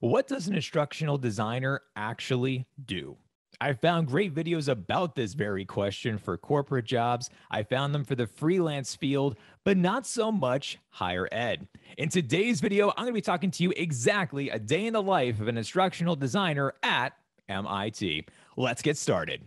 What does an instructional designer actually do? I found great videos about this very question for corporate jobs. I found them for the freelance field, but not so much higher ed. In today's video, I'm going to be talking to you exactly a day in the life of an instructional designer at MIT. Let's get started.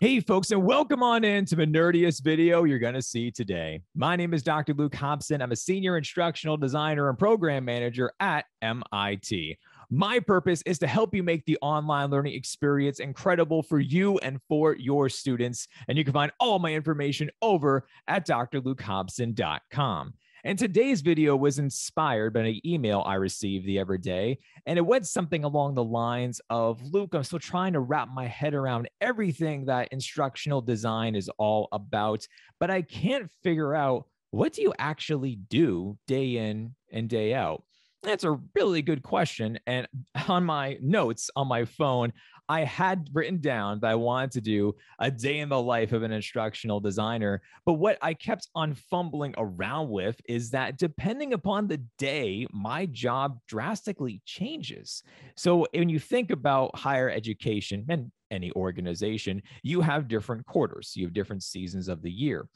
Hey, folks, and welcome on in to the nerdiest video you're going to see today. My name is Dr. Luke Hobson. I'm a senior instructional designer and program manager at MIT. My purpose is to help you make the online learning experience incredible for you and for your students. And you can find all my information over at drlukehobson.com. And today's video was inspired by an email I received the other day. And it went something along the lines of Luke, I'm still trying to wrap my head around everything that instructional design is all about, but I can't figure out what do you actually do day in and day out? That's a really good question. And on my notes on my phone, I had written down that I wanted to do a day in the life of an instructional designer. But what I kept on fumbling around with is that depending upon the day, my job drastically changes. So when you think about higher education and any organization, you have different quarters, you have different seasons of the year.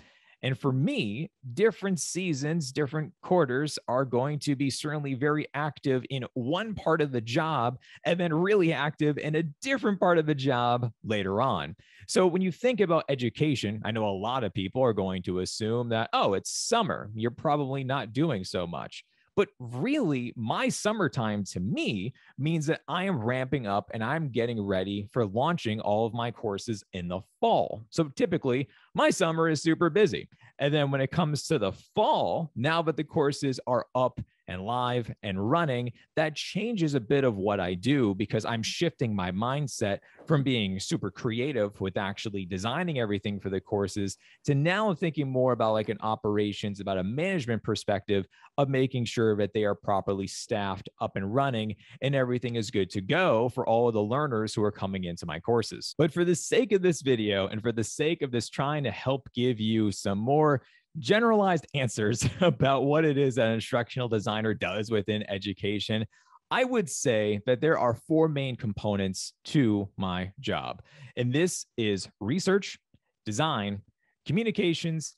And for me, different seasons, different quarters are going to be certainly very active in one part of the job and then really active in a different part of the job later on. So when you think about education, I know a lot of people are going to assume that, oh, it's summer. You're probably not doing so much. But really, my summertime to me means that I am ramping up and I'm getting ready for launching all of my courses in the fall. So typically, my summer is super busy. And then when it comes to the fall, now that the courses are up and live and running, that changes a bit of what I do because I'm shifting my mindset from being super creative with actually designing everything for the courses to now I'm thinking more about like an operations, about a management perspective of making sure that they are properly staffed, up and running, and everything is good to go for all of the learners who are coming into my courses. But for the sake of this video and for the sake of this trying to help give you some more generalized answers about what it is that an instructional designer does within education, I would say that there are four main components to my job. And this is research, design, communications,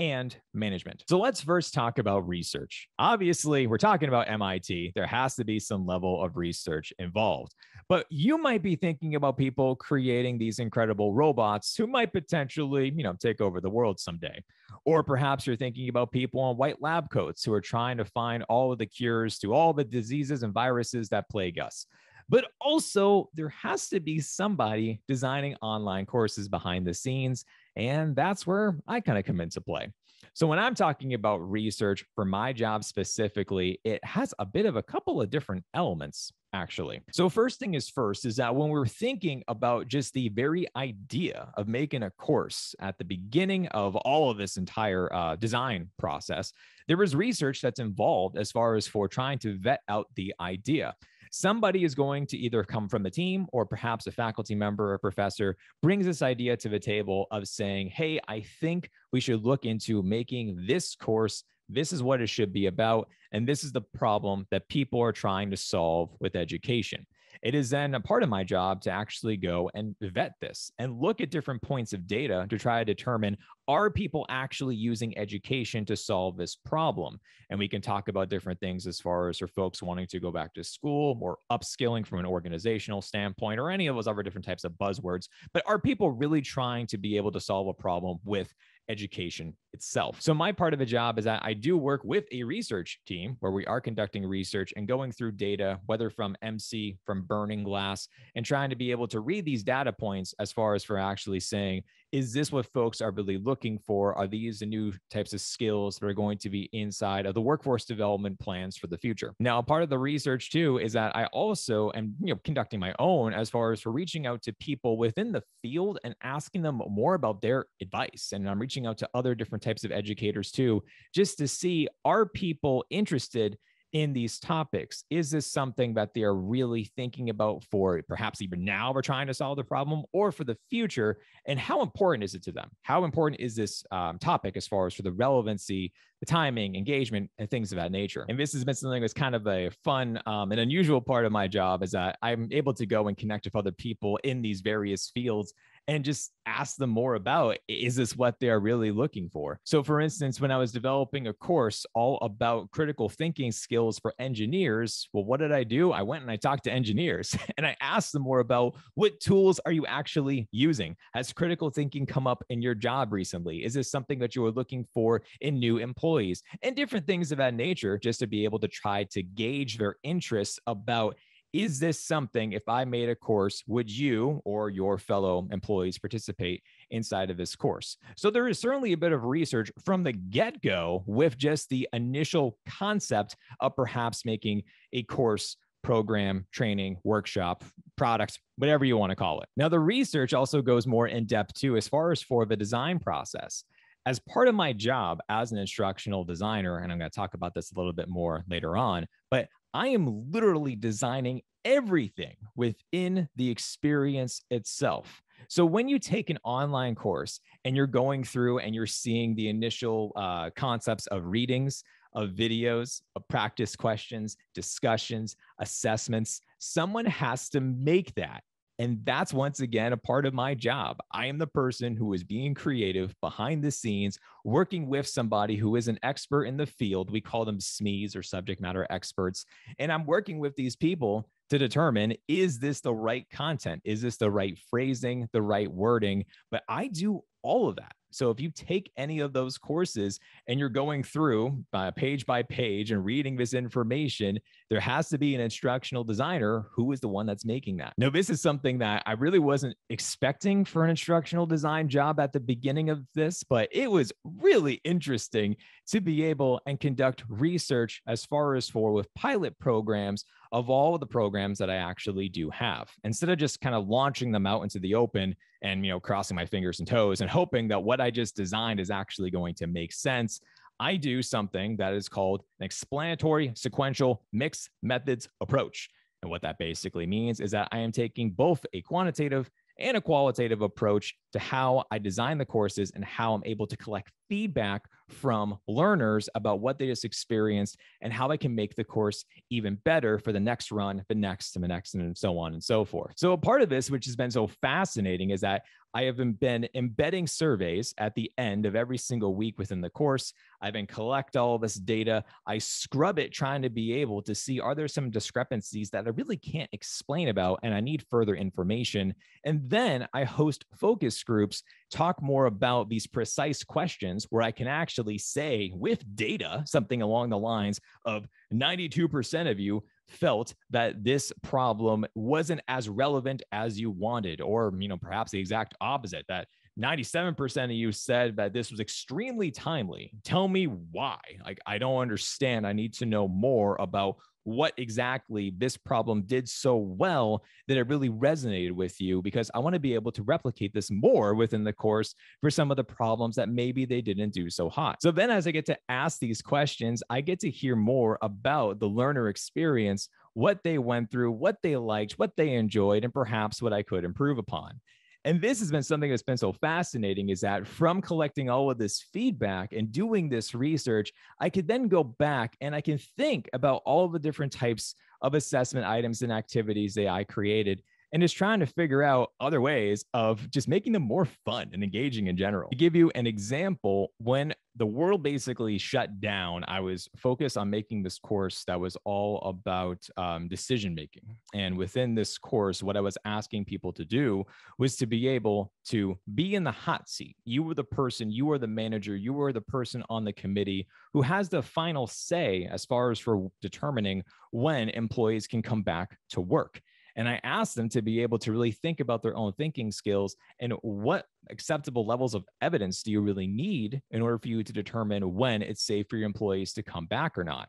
and management. So let's first talk about research. Obviously, we're talking about MIT. There has to be some level of research involved. But you might be thinking about people creating these incredible robots who might potentially, you know, take over the world someday. Or perhaps you're thinking about people in white lab coats who are trying to find all of the cures to all the diseases and viruses that plague us. But also, there has to be somebody designing online courses behind the scenes and that's where I kind of come into play. So, when I'm talking about research for my job specifically, it has a bit of a couple of different elements actually. So, first thing is first is that when we're thinking about just the very idea of making a course at the beginning of all of this entire uh, design process, there is research that's involved as far as for trying to vet out the idea. Somebody is going to either come from the team or perhaps a faculty member or professor brings this idea to the table of saying, hey, I think we should look into making this course this is what it should be about. And this is the problem that people are trying to solve with education. It is then a part of my job to actually go and vet this and look at different points of data to try to determine are people actually using education to solve this problem? And we can talk about different things as far as for folks wanting to go back to school or upskilling from an organizational standpoint or any of those other different types of buzzwords. But are people really trying to be able to solve a problem with education itself. So, my part of the job is that I do work with a research team where we are conducting research and going through data, whether from MC, from Burning Glass, and trying to be able to read these data points as far as for actually saying, is this what folks are really looking for? Are these the new types of skills that are going to be inside of the workforce development plans for the future? Now, part of the research too is that I also am you know, conducting my own as far as for reaching out to people within the field and asking them more about their advice. And I'm reaching out to other different types of educators too, just to see are people interested in these topics? Is this something that they're really thinking about for perhaps even now we're trying to solve the problem or for the future? And how important is it to them? How important is this um, topic as far as for the relevancy, the timing, engagement, and things of that nature? And this has been something that's kind of a fun um, and unusual part of my job is that I'm able to go and connect with other people in these various fields and just ask them more about is this what they're really looking for? So, for instance, when I was developing a course all about critical thinking skills for engineers, well, what did I do? I went and I talked to engineers and I asked them more about what tools are you actually using? Has critical thinking come up in your job recently? Is this something that you were looking for in new employees and different things of that nature just to be able to try to gauge their interests about is this something, if I made a course, would you or your fellow employees participate inside of this course? So there is certainly a bit of research from the get go with just the initial concept of perhaps making a course program, training, workshop, product, whatever you want to call it. Now, the research also goes more in depth too, as far as for the design process. As part of my job as an instructional designer, and I'm going to talk about this a little bit more later on, but I am literally designing everything within the experience itself. So when you take an online course and you're going through and you're seeing the initial uh, concepts of readings, of videos, of practice questions, discussions, assessments, someone has to make that and that's once again a part of my job. I am the person who is being creative behind the scenes, working with somebody who is an expert in the field. We call them SMEs or subject matter experts. And I'm working with these people to determine is this the right content? Is this the right phrasing, the right wording? But I do all of that. So if you take any of those courses and you're going through uh, page by page and reading this information, there has to be an instructional designer who is the one that's making that. Now, this is something that I really wasn't expecting for an instructional design job at the beginning of this, but it was really interesting to be able and conduct research as far as for with pilot programs of all of the programs that I actually do have. Instead of just kind of launching them out into the open, and you know crossing my fingers and toes and hoping that what i just designed is actually going to make sense i do something that is called an explanatory sequential mixed methods approach and what that basically means is that i am taking both a quantitative and a qualitative approach to how I design the courses and how I'm able to collect feedback from learners about what they just experienced and how I can make the course even better for the next run, the next, and the next, and so on and so forth. So, a part of this, which has been so fascinating, is that I have been embedding surveys at the end of every single week within the course. I've been collect all this data. I scrub it trying to be able to see are there some discrepancies that I really can't explain about and I need further information. And then I host focus groups, talk more about these precise questions where I can actually say with data something along the lines of 92% of you felt that this problem wasn't as relevant as you wanted, or, you know, perhaps the exact opposite that 97% of you said that this was extremely timely. Tell me why. Like, I don't understand. I need to know more about what exactly this problem did so well that it really resonated with you because I want to be able to replicate this more within the course for some of the problems that maybe they didn't do so hot. So then as I get to ask these questions, I get to hear more about the learner experience, what they went through, what they liked, what they enjoyed, and perhaps what I could improve upon. And this has been something that's been so fascinating is that from collecting all of this feedback and doing this research, I could then go back and I can think about all the different types of assessment items and activities that I created and just trying to figure out other ways of just making them more fun and engaging in general. To give you an example, when the world basically shut down, I was focused on making this course that was all about um, decision making. And within this course, what I was asking people to do was to be able to be in the hot seat. You were the person, you were the manager, you were the person on the committee who has the final say as far as for determining when employees can come back to work. And I asked them to be able to really think about their own thinking skills and what acceptable levels of evidence do you really need in order for you to determine when it's safe for your employees to come back or not.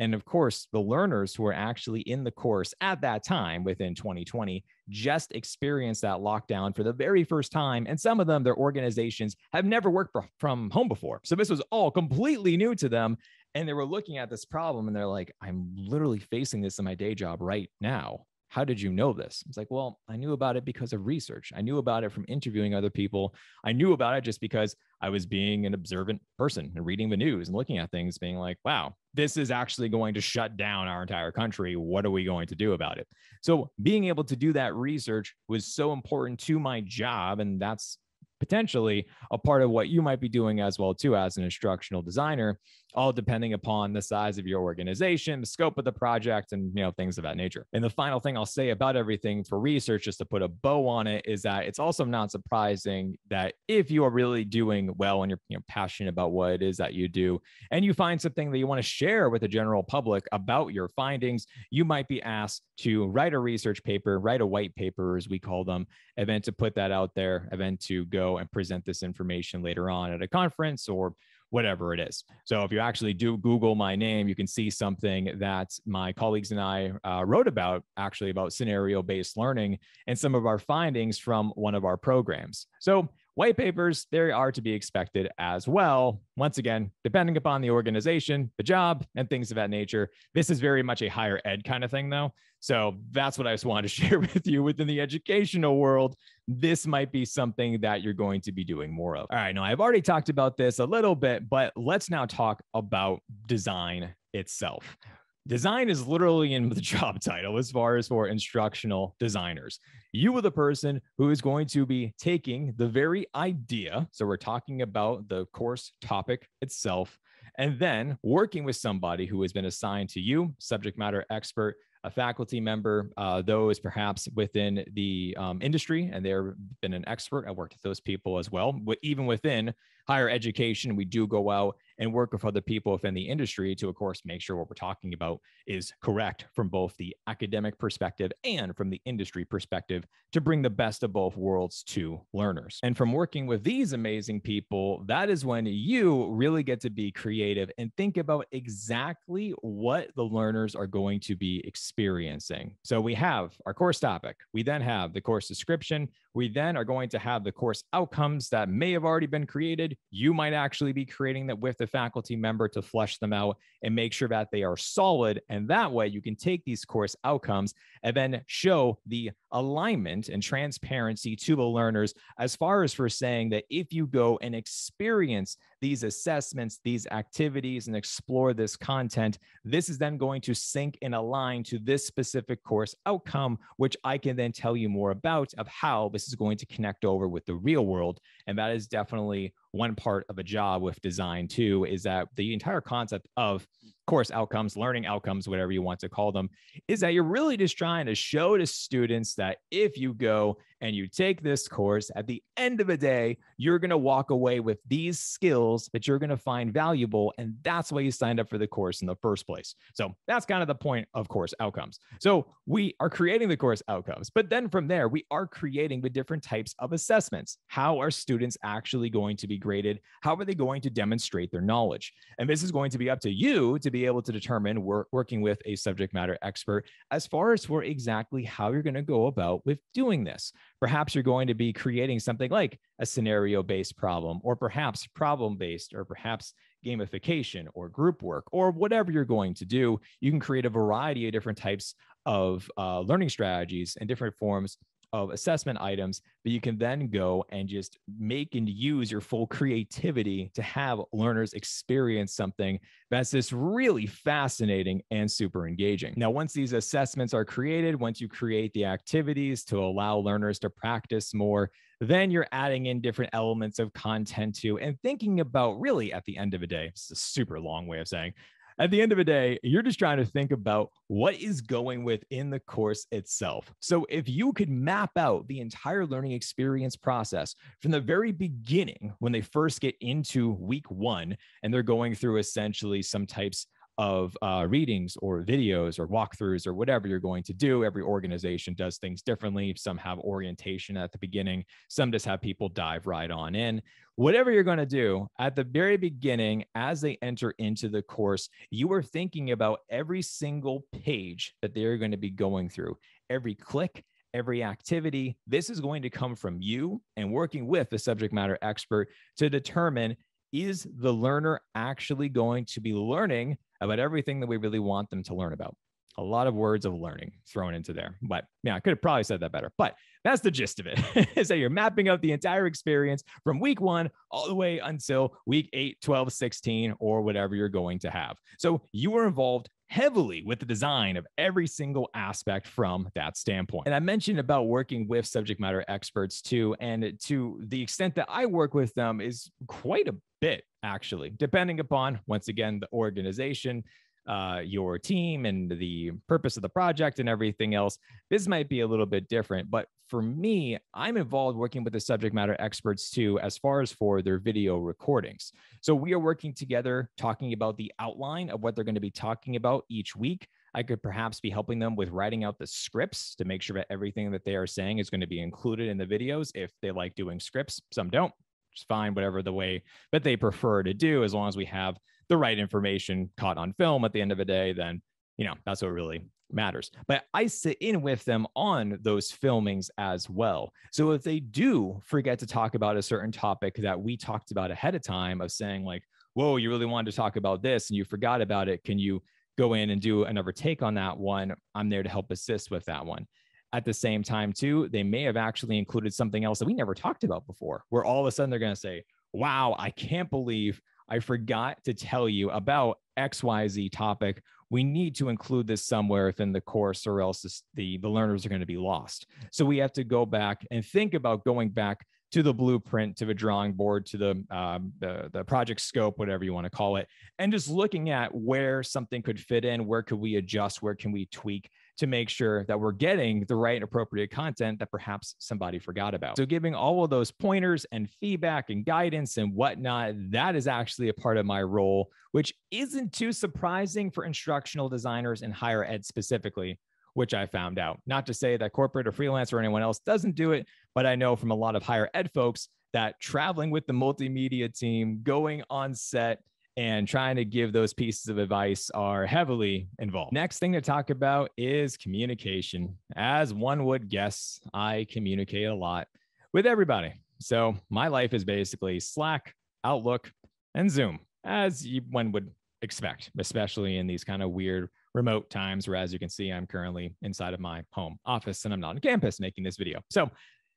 And of course, the learners who are actually in the course at that time within 2020 just experienced that lockdown for the very first time. And some of them, their organizations have never worked from home before. So this was all completely new to them. And they were looking at this problem and they're like, I'm literally facing this in my day job right now how did you know this? It's like, well, I knew about it because of research. I knew about it from interviewing other people. I knew about it just because I was being an observant person and reading the news and looking at things, being like, wow, this is actually going to shut down our entire country. What are we going to do about it? So, being able to do that research was so important to my job. And that's potentially a part of what you might be doing as well too as an instructional designer all depending upon the size of your organization, the scope of the project, and you know things of that nature. And the final thing I'll say about everything for research, just to put a bow on it, is that it's also not surprising that if you are really doing well and you're you know, passionate about what it is that you do, and you find something that you want to share with the general public about your findings, you might be asked to write a research paper, write a white paper, as we call them, and then to put that out there, and then to go and present this information later on at a conference or whatever it is. So if you actually do Google my name, you can see something that my colleagues and I uh, wrote about, actually about scenario based learning and some of our findings from one of our programs. So White papers, they are to be expected as well. Once again, depending upon the organization, the job, and things of that nature. This is very much a higher ed kind of thing, though. So that's what I just wanted to share with you within the educational world. This might be something that you're going to be doing more of. All right. Now, I've already talked about this a little bit, but let's now talk about design itself. Design is literally in the job title as far as for instructional designers. You are the person who is going to be taking the very idea. So, we're talking about the course topic itself, and then working with somebody who has been assigned to you, subject matter expert, a faculty member, uh, those perhaps within the um, industry, and they've been an expert. I worked with those people as well. But even within higher education, we do go out and work with other people within the industry to, of course, make sure what we're talking about is correct from both the academic perspective and from the industry perspective to bring the best of both worlds to learners. And from working with these amazing people, that is when you really get to be creative and think about exactly what the learners are going to be experiencing. So we have our course topic, we then have the course description, we then are going to have the course outcomes that may have already been created. You might actually be creating that with the faculty member to flesh them out and make sure that they are solid. And that way you can take these course outcomes and then show the alignment and transparency to the learners as far as for saying that if you go and experience these assessments, these activities, and explore this content, this is then going to sync and align to this specific course outcome, which I can then tell you more about of how this this is going to connect over with the real world and that is definitely one part of a job with design too, is that the entire concept of course outcomes, learning outcomes, whatever you want to call them, is that you're really just trying to show to students that if you go and you take this course, at the end of the day, you're going to walk away with these skills that you're going to find valuable. And that's why you signed up for the course in the first place. So that's kind of the point of course outcomes. So we are creating the course outcomes, but then from there, we are creating the different types of assessments. How are students students actually going to be graded? How are they going to demonstrate their knowledge? And this is going to be up to you to be able to determine work, working with a subject matter expert as far as for exactly how you're going to go about with doing this. Perhaps you're going to be creating something like a scenario based problem, or perhaps problem based, or perhaps gamification or group work or whatever you're going to do you can create a variety of different types of uh, learning strategies and different forms of assessment items, but you can then go and just make and use your full creativity to have learners experience something that's just really fascinating and super engaging. Now, once these assessments are created, once you create the activities to allow learners to practice more, then you're adding in different elements of content to and thinking about really at the end of a day, it's a super long way of saying at the end of the day, you're just trying to think about what is going within the course itself. So, if you could map out the entire learning experience process from the very beginning, when they first get into week one and they're going through essentially some types of uh, readings or videos or walkthroughs or whatever you're going to do. Every organization does things differently. Some have orientation at the beginning, some just have people dive right on in. Whatever you're going to do at the very beginning, as they enter into the course, you are thinking about every single page that they're going to be going through, every click, every activity. This is going to come from you and working with the subject matter expert to determine is the learner actually going to be learning about everything that we really want them to learn about. A lot of words of learning thrown into there. But yeah, I could have probably said that better. But that's the gist of it is that you're mapping out the entire experience from week one all the way until week 8, 12, 16, or whatever you're going to have. So you were involved heavily with the design of every single aspect from that standpoint. And I mentioned about working with subject matter experts too. And to the extent that I work with them is quite a bit, actually, depending upon, once again, the organization, uh, your team and the purpose of the project and everything else. This might be a little bit different, but for me, I'm involved working with the subject matter experts too, as far as for their video recordings. So we are working together, talking about the outline of what they're going to be talking about each week. I could perhaps be helping them with writing out the scripts to make sure that everything that they are saying is going to be included in the videos if they like doing scripts. Some don't. It's fine, whatever the way that they prefer to do, as long as we have the right information caught on film at the end of the day, then you know that's what really matters. But I sit in with them on those filmings as well. So if they do forget to talk about a certain topic that we talked about ahead of time, of saying like, "Whoa, you really wanted to talk about this and you forgot about it. Can you go in and do another take on that one?" I'm there to help assist with that one. At the same time, too, they may have actually included something else that we never talked about before, where all of a sudden they're going to say, wow, I can't believe I forgot to tell you about XYZ topic. We need to include this somewhere within the course, or else this, the, the learners are going to be lost. So we have to go back and think about going back to the blueprint, to the drawing board, to the, um, the, the project scope, whatever you want to call it, and just looking at where something could fit in, where could we adjust, where can we tweak, to make sure that we're getting the right and appropriate content that perhaps somebody forgot about. So, giving all of those pointers and feedback and guidance and whatnot, that is actually a part of my role, which isn't too surprising for instructional designers in higher ed specifically. Which I found out. Not to say that corporate or freelance or anyone else doesn't do it, but I know from a lot of higher ed folks that traveling with the multimedia team, going on set, and trying to give those pieces of advice are heavily involved. Next thing to talk about is communication. As one would guess, I communicate a lot with everybody. So my life is basically Slack, Outlook, and Zoom, as you, one would expect, especially in these kind of weird remote times where, as you can see, I'm currently inside of my home office and I'm not on campus making this video. So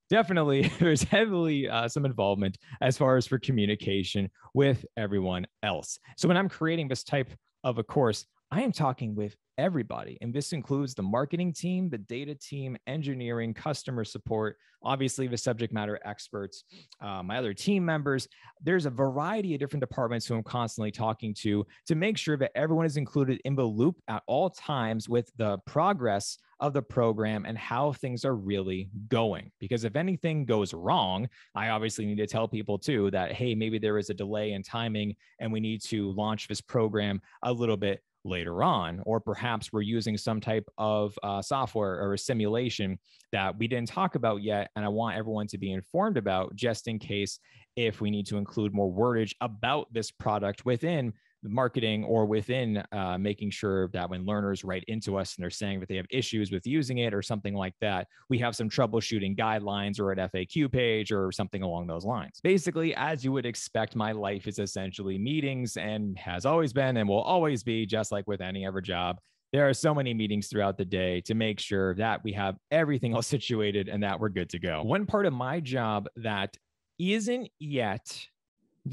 definitely there's heavily uh, some involvement as far as for communication with everyone else. So when I'm creating this type of a course, I am talking with everybody. And this includes the marketing team, the data team, engineering, customer support, obviously the subject matter experts, uh, my other team members. There's a variety of different departments who I'm constantly talking to to make sure that everyone is included in the loop at all times with the progress of the program and how things are really going. Because if anything goes wrong, I obviously need to tell people too that, hey, maybe there is a delay in timing and we need to launch this program a little bit later on. Or perhaps we're using some type of uh, software or a simulation that we didn't talk about yet. And I want everyone to be informed about just in case if we need to include more wordage about this product within marketing or within uh, making sure that when learners write into us and they're saying that they have issues with using it or something like that, we have some troubleshooting guidelines or an FAQ page or something along those lines. Basically, as you would expect, my life is essentially meetings and has always been and will always be, just like with any other job. There are so many meetings throughout the day to make sure that we have everything all situated and that we're good to go. One part of my job that isn't yet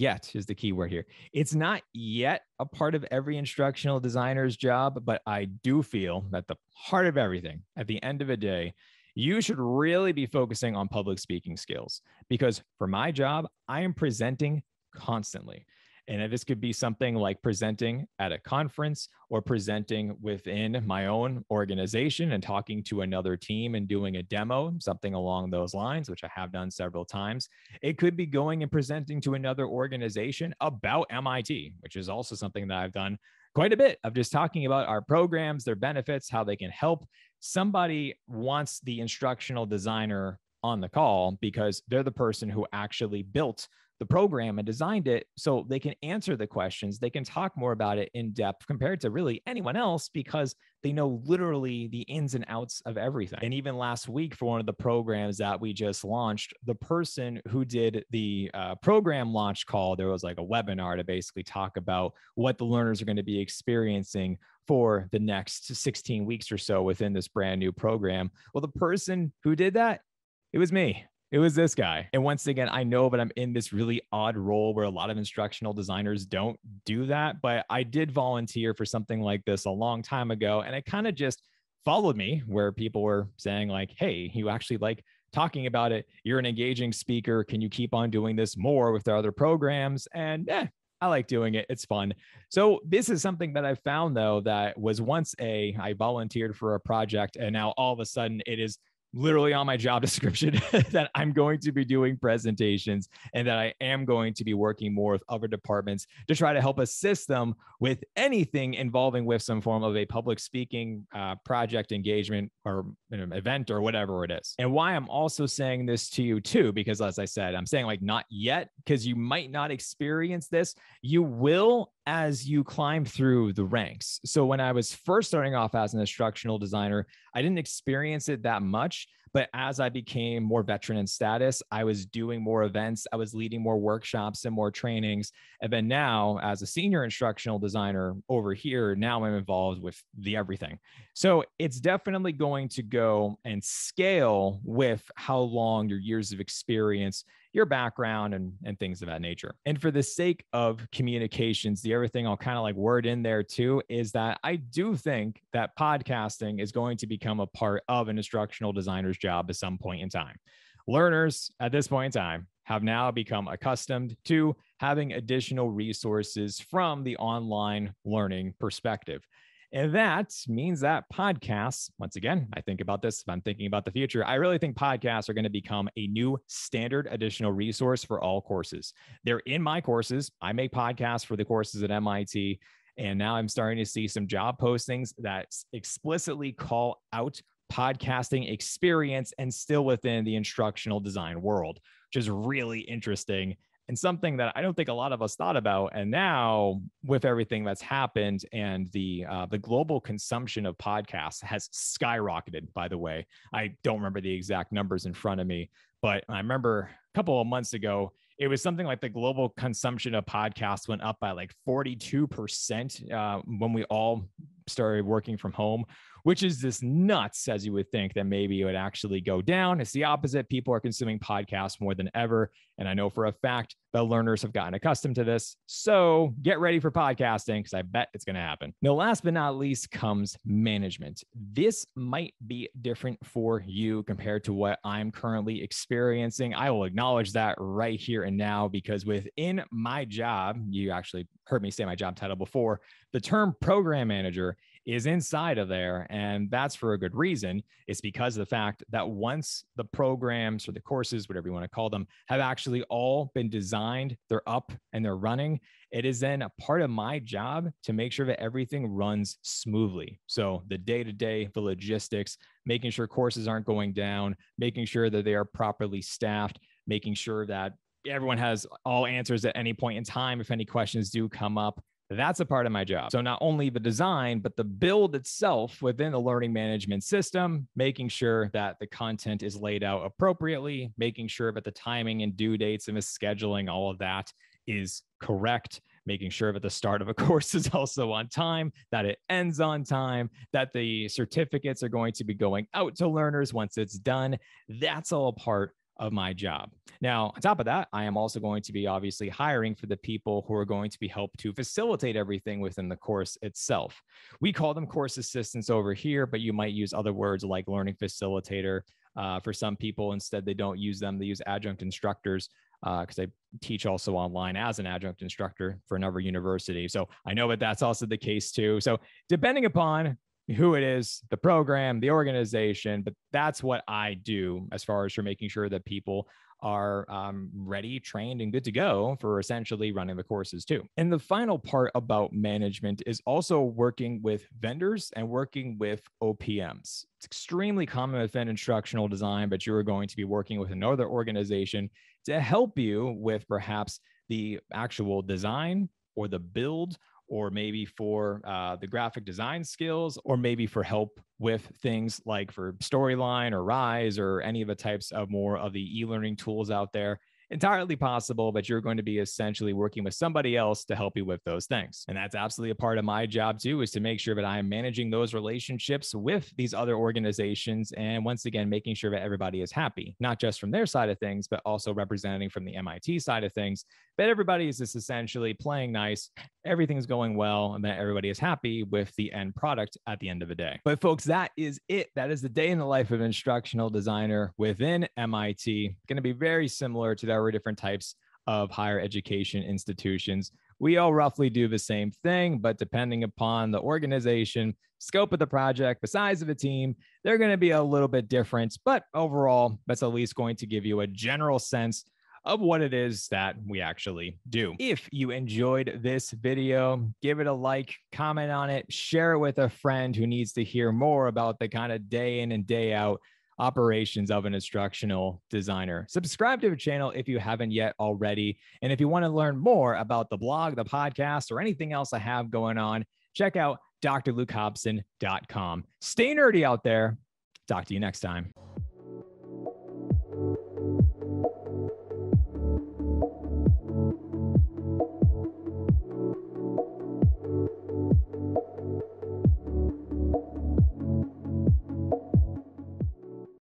yet is the key word here. It's not yet a part of every instructional designer's job, but I do feel that the heart of everything at the end of a day, you should really be focusing on public speaking skills because for my job, I am presenting constantly. And this could be something like presenting at a conference or presenting within my own organization and talking to another team and doing a demo, something along those lines, which I have done several times. It could be going and presenting to another organization about MIT, which is also something that I've done quite a bit of just talking about our programs, their benefits, how they can help. Somebody wants the instructional designer on the call because they're the person who actually built the program and designed it so they can answer the questions. They can talk more about it in depth compared to really anyone else because they know literally the ins and outs of everything. And even last week, for one of the programs that we just launched, the person who did the uh, program launch call, there was like a webinar to basically talk about what the learners are going to be experiencing for the next 16 weeks or so within this brand new program. Well, the person who did that, it was me. It was this guy. And once again, I know, but I'm in this really odd role where a lot of instructional designers don't do that. But I did volunteer for something like this a long time ago. And it kind of just followed me where people were saying, like, hey, you actually like talking about it. You're an engaging speaker. Can you keep on doing this more with our other programs? And eh, I like doing it. It's fun. So this is something that I found though that was once a I volunteered for a project and now all of a sudden it is literally on my job description that I'm going to be doing presentations and that I am going to be working more with other departments to try to help assist them with anything involving with some form of a public speaking uh, project engagement or you know, event or whatever it is. And why I'm also saying this to you too, because as I said, I'm saying like not yet, because you might not experience this. You will as you climb through the ranks. So when I was first starting off as an instructional designer, I didn't experience it that much, but as I became more veteran in status, I was doing more events, I was leading more workshops and more trainings. And then now as a senior instructional designer over here, now I'm involved with the everything. So it's definitely going to go and scale with how long your years of experience your background and, and things of that nature. And for the sake of communications, the other thing I'll kind of like word in there too is that I do think that podcasting is going to become a part of an instructional designer's job at some point in time. Learners at this point in time have now become accustomed to having additional resources from the online learning perspective. And that means that podcasts, once again, I think about this if I'm thinking about the future, I really think podcasts are going to become a new standard additional resource for all courses. They're in my courses. I make podcasts for the courses at MIT. And now I'm starting to see some job postings that explicitly call out podcasting experience and still within the instructional design world, which is really interesting and something that I don't think a lot of us thought about. And now, with everything that's happened and the uh, the global consumption of podcasts has skyrocketed. By the way, I don't remember the exact numbers in front of me, but I remember a couple of months ago it was something like the global consumption of podcasts went up by like 42% uh, when we all started working from home which is this nuts, as you would think that maybe it would actually go down. It's the opposite. People are consuming podcasts more than ever. And I know for a fact that learners have gotten accustomed to this. So get ready for podcasting because I bet it's going to happen. Now, last but not least comes management. This might be different for you compared to what I'm currently experiencing. I will acknowledge that right here and now because within my job, you actually heard me say my job title before, the term program manager is inside of there. And that's for a good reason. It's because of the fact that once the programs or the courses, whatever you want to call them, have actually all been designed, they're up and they're running, it is then a part of my job to make sure that everything runs smoothly. So the day to day, the logistics, making sure courses aren't going down, making sure that they are properly staffed, making sure that everyone has all answers at any point in time if any questions do come up that's a part of my job. So, not only the design, but the build itself within the learning management system, making sure that the content is laid out appropriately, making sure that the timing and due dates and the scheduling, all of that is correct, making sure that the start of a course is also on time, that it ends on time, that the certificates are going to be going out to learners once it's done. That's all a part of my job. Now, on top of that, I am also going to be obviously hiring for the people who are going to be helped to facilitate everything within the course itself. We call them course assistants over here, but you might use other words like learning facilitator. Uh, for some people, instead, they don't use them, they use adjunct instructors because uh, I teach also online as an adjunct instructor for another university. So I know that that's also the case too. So depending upon who it is, the program, the organization. But that's what I do as far as for making sure that people are um, ready, trained, and good to go for essentially running the courses too. And the final part about management is also working with vendors and working with OPMs. It's extremely common within instructional design, but you are going to be working with another organization to help you with perhaps the actual design or the build or maybe for uh, the graphic design skills, or maybe for help with things like for Storyline or Rise or any of the types of more of the e learning tools out there entirely possible that you're going to be essentially working with somebody else to help you with those things. And that's absolutely a part of my job too, is to make sure that I am managing those relationships with these other organizations. And once again, making sure that everybody is happy, not just from their side of things, but also representing from the MIT side of things, that everybody is just essentially playing nice, everything's going well, and that everybody is happy with the end product at the end of the day. But folks, that is it. That is the day in the life of instructional designer within MIT. Going to be very similar to that there were different types of higher education institutions. We all roughly do the same thing, but depending upon the organization, scope of the project, the size of the team, they're going to be a little bit different. But overall, that's at least going to give you a general sense of what it is that we actually do. If you enjoyed this video, give it a like, comment on it, share it with a friend who needs to hear more about the kind of day in and day out operations of an instructional designer. Subscribe to the channel if you haven't yet already. And if you want to learn more about the blog, the podcast, or anything else I have going on, check out drlukehobson.com. Stay nerdy out there. Talk to you next time.